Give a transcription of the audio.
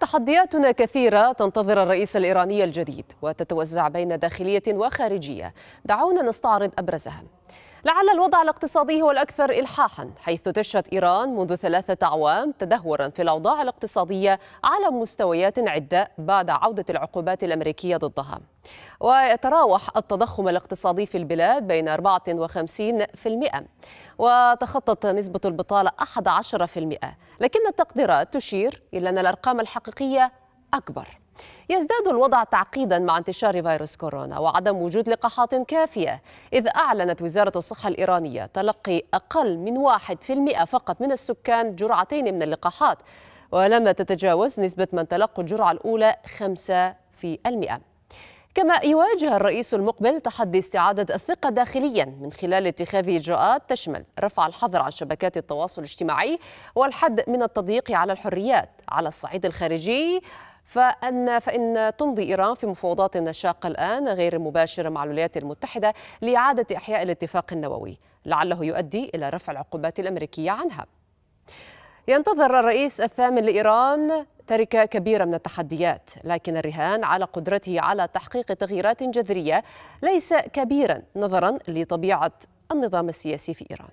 تحدياتنا كثيرة تنتظر الرئيس الإيراني الجديد وتتوزع بين داخلية وخارجية دعونا نستعرض أبرزها لعل الوضع الاقتصادي هو الأكثر إلحاحا حيث تشهد إيران منذ ثلاثة أعوام تدهورا في الأوضاع الاقتصادية على مستويات عدة بعد عودة العقوبات الأمريكية ضدها ويتراوح التضخم الاقتصادي في البلاد بين 54% وتخطط نسبة البطالة 11% لكن التقديرات تشير إلى أن الأرقام الحقيقية أكبر يزداد الوضع تعقيدا مع انتشار فيروس كورونا وعدم وجود لقاحات كافية إذ أعلنت وزارة الصحة الإيرانية تلقي أقل من 1% فقط من السكان جرعتين من اللقاحات ولم تتجاوز نسبة من تلقوا الجرعة الأولى 5%. كما يواجه الرئيس المقبل تحدي استعادة الثقة داخليا من خلال اتخاذ إجراءات تشمل رفع الحظر عن شبكات التواصل الاجتماعي والحد من التضييق على الحريات على الصعيد الخارجي فأن فإن تمضي إيران في مفاوضات شاقة الآن غير مباشرة مع الولايات المتحدة لإعادة إحياء الاتفاق النووي لعله يؤدي إلى رفع العقوبات الأمريكية عنها ينتظر الرئيس الثامن لإيران تركة كبيرة من التحديات لكن الرهان على قدرته على تحقيق تغييرات جذرية ليس كبيرا نظرا لطبيعة النظام السياسي في إيران